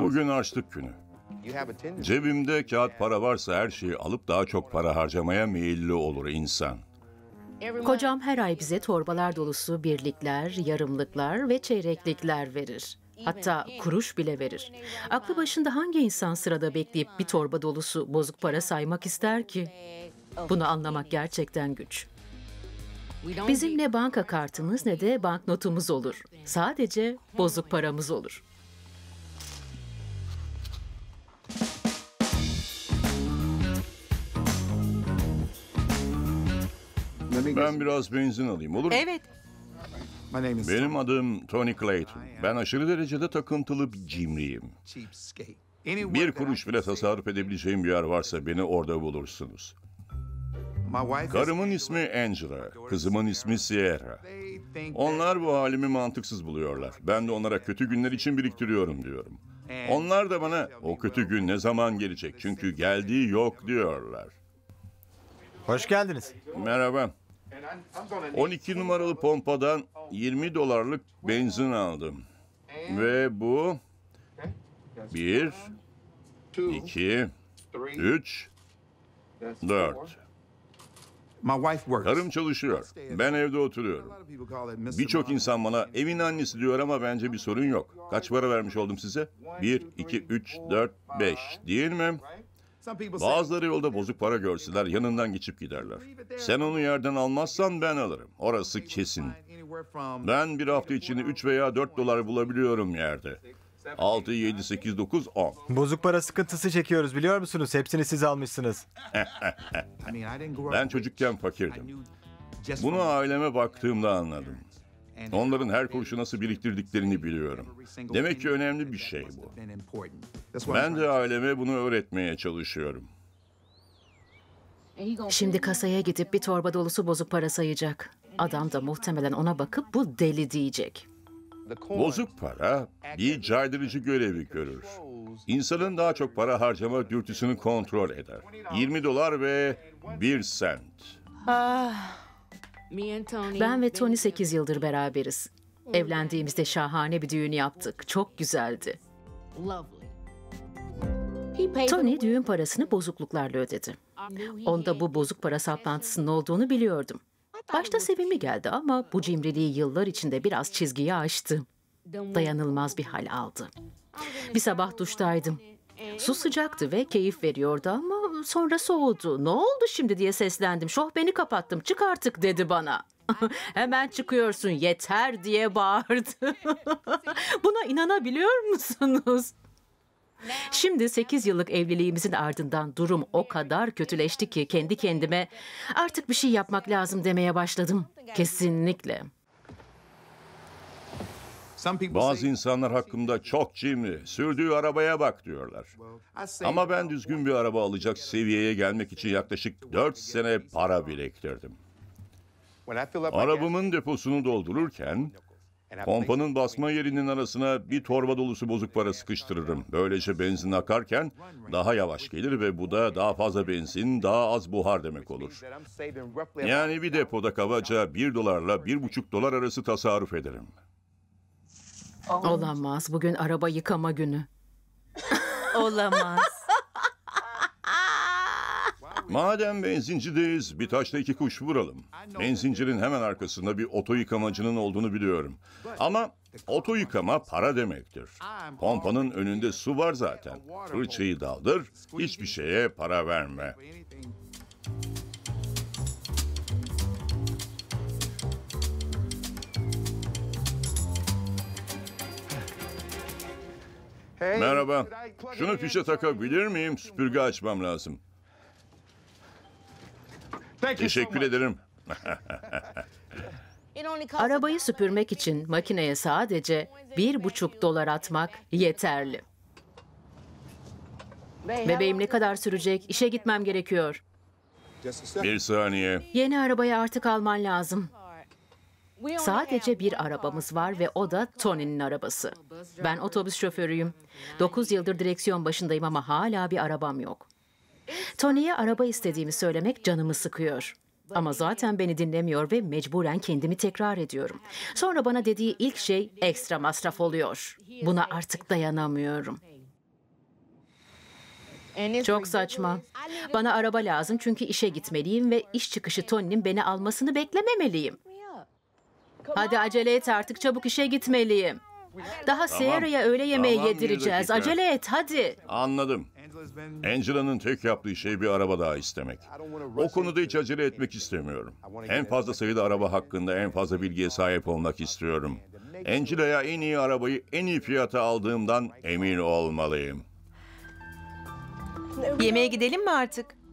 Bugün açlık günü. Cebimde kağıt para varsa her şeyi alıp daha çok para harcamaya meyilli olur insan. Kocam her ay bize torbalar dolusu birlikler, yarımlıklar ve çeyreklikler verir. Hatta kuruş bile verir. Aklı başında hangi insan sırada bekleyip bir torba dolusu bozuk para saymak ister ki? Bunu anlamak gerçekten güç. Bizim ne banka kartımız ne de banknotumuz olur. Sadece bozuk paramız olur. Ben biraz benzin alayım olur mu? Evet. Benim adım Tony Clayton. Ben aşırı derecede takıntılı bir cimriyim. Bir kuruş bile tasarruf edebileceğim bir yer varsa beni orada bulursunuz. Karımın ismi Angela, kızımın ismi Sierra. Onlar bu halimi mantıksız buluyorlar. Ben de onlara kötü günler için biriktiriyorum diyorum. Onlar da bana o kötü gün ne zaman gelecek çünkü geldiği yok diyorlar. Hoş geldiniz. Merhaba. 12 numaralı pompadan 20 dolarlık benzin aldım. Ve bu 1, 2, 3, 4. Karım çalışıyor. Ben evde oturuyorum. Birçok insan bana evin annesi diyor ama bence bir sorun yok. Kaç para vermiş oldum size? 1, 2, 3, 4, 5 değil mi? Bazıları yolda bozuk para görseler yanından geçip giderler. Sen onu yerden almazsan ben alırım. Orası kesin. Ben bir hafta içinde 3 veya 4 dolar bulabiliyorum yerde. 6, 7, 8, 9, 10. Bozuk para sıkıntısı çekiyoruz biliyor musunuz? Hepsini siz almışsınız. ben çocukken fakirdim. Bunu aileme baktığımda anladım. Onların her kuruşu nasıl biriktirdiklerini biliyorum. Demek ki önemli bir şey bu. Ben de aileme bunu öğretmeye çalışıyorum. Şimdi kasaya gidip bir torba dolusu bozuk para sayacak. Adam da muhtemelen ona bakıp bu deli diyecek. Bozuk para bir caydırıcı görevi görür. İnsanın daha çok para harcama dürtüsünü kontrol eder. 20 dolar ve 1 sent. Ah. Ben ve Tony 8 yıldır beraberiz. Evlendiğimizde şahane bir düğün yaptık. Çok güzeldi. Tony düğün parasını bozukluklarla ödedi. Onda bu bozuk para saplantısının olduğunu biliyordum. Başta sevimli geldi ama bu cimriliği yıllar içinde biraz çizgiyi aştı. Dayanılmaz bir hal aldı. Bir sabah duştaydım. Su sıcaktı ve keyif veriyordu ama sonra soğudu. Ne oldu şimdi diye seslendim. Şohbeni kapattım. Çık artık dedi bana. Hemen çıkıyorsun yeter diye bağırdı. Buna inanabiliyor musunuz? Şimdi 8 yıllık evliliğimizin ardından durum o kadar kötüleşti ki kendi kendime artık bir şey yapmak lazım demeye başladım. Kesinlikle. Bazı insanlar hakkında çok cimri, sürdüğü arabaya bak diyorlar. Ama ben düzgün bir araba alacak seviyeye gelmek için yaklaşık 4 sene para biriktirdim. Arabamın deposunu doldururken pompanın basma yerinin arasına bir torba dolusu bozuk para sıkıştırırım. Böylece benzin akarken daha yavaş gelir ve bu da daha fazla benzin, daha az buhar demek olur. Yani bir depoda kabaca 1 dolarla 1,5 dolar arası tasarruf ederim. Olamaz. Bugün araba yıkama günü. Olamaz. Madem benzincideyiz bir taşla iki kuş vuralım. Benzincinin hemen arkasında bir oto yıkamacının olduğunu biliyorum. Ama oto yıkama para demektir. Pompanın önünde su var zaten. Fırçayı daldır, hiçbir şeye para verme. Merhaba. Şunu fişe takabilir miyim? Süpürge açmam lazım. Teşekkür ederim. Arabayı süpürmek için makineye sadece bir buçuk dolar atmak yeterli. Bebeğim ne kadar sürecek? İşe gitmem gerekiyor. Bir saniye. Yeni arabayı artık alman lazım. Sadece bir arabamız var ve o da Tony'nin arabası. Ben otobüs şoförüyüm. 9 yıldır direksiyon başındayım ama hala bir arabam yok. Tony'ye araba istediğimi söylemek canımı sıkıyor. Ama zaten beni dinlemiyor ve mecburen kendimi tekrar ediyorum. Sonra bana dediği ilk şey ekstra masraf oluyor. Buna artık dayanamıyorum. Çok saçma. Bana araba lazım çünkü işe gitmeliyim ve iş çıkışı Tony'nin beni almasını beklememeliyim. Hadi acele et artık çabuk işe gitmeliyim. Daha tamam. Sierra'ya öğle yemeği Tamam, yedireceğiz. Acele et hadi. Anladım. Angela'nın tek yaptığı şey bir araba daha istemek. O konuda hiç acele etmek istemiyorum. En fazla sayıda araba hakkında en fazla bilgiye sahip olmak istiyorum. Angela'ya en iyi arabayı en iyi fiyata aldığımdan emin olmalıyım. Yemeğe gidelim mi artık?